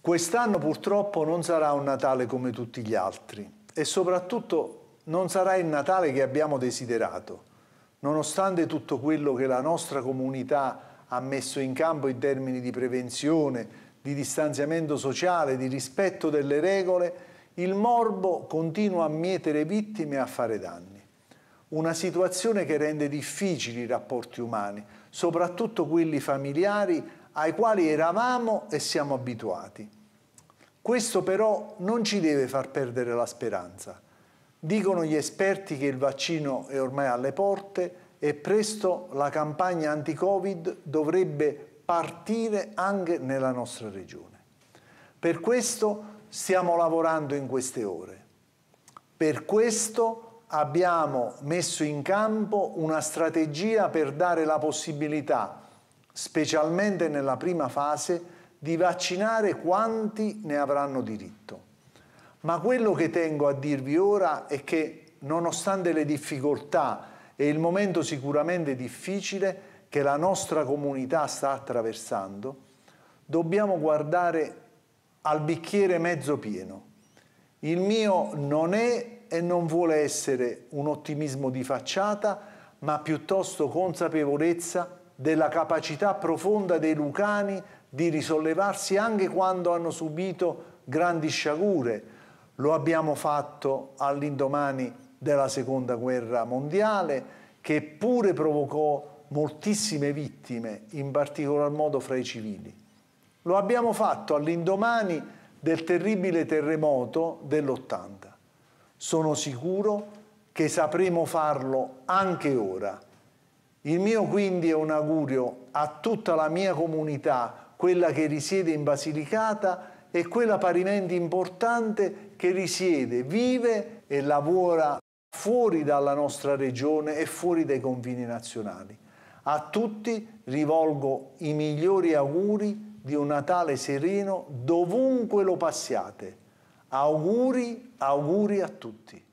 Quest'anno purtroppo non sarà un Natale come tutti gli altri e soprattutto non sarà il Natale che abbiamo desiderato, nonostante tutto quello che la nostra comunità ha messo in campo in termini di prevenzione, di distanziamento sociale, di rispetto delle regole, il morbo continua a mietere vittime e a fare danni. Una situazione che rende difficili i rapporti umani, soprattutto quelli familiari ai quali eravamo e siamo abituati. Questo però non ci deve far perdere la speranza. Dicono gli esperti che il vaccino è ormai alle porte e presto la campagna anti-Covid dovrebbe partire anche nella nostra regione. Per questo stiamo lavorando in queste ore. Per questo abbiamo messo in campo una strategia per dare la possibilità specialmente nella prima fase, di vaccinare quanti ne avranno diritto. Ma quello che tengo a dirvi ora è che, nonostante le difficoltà e il momento sicuramente difficile che la nostra comunità sta attraversando, dobbiamo guardare al bicchiere mezzo pieno. Il mio non è e non vuole essere un ottimismo di facciata, ma piuttosto consapevolezza della capacità profonda dei lucani di risollevarsi anche quando hanno subito grandi sciagure. Lo abbiamo fatto all'indomani della Seconda Guerra Mondiale, che pure provocò moltissime vittime, in particolar modo fra i civili. Lo abbiamo fatto all'indomani del terribile terremoto dell'80. Sono sicuro che sapremo farlo anche ora il mio quindi è un augurio a tutta la mia comunità, quella che risiede in Basilicata e quella parimenti importante che risiede, vive e lavora fuori dalla nostra regione e fuori dai confini nazionali. A tutti rivolgo i migliori auguri di un Natale sereno dovunque lo passiate. Auguri, auguri a tutti.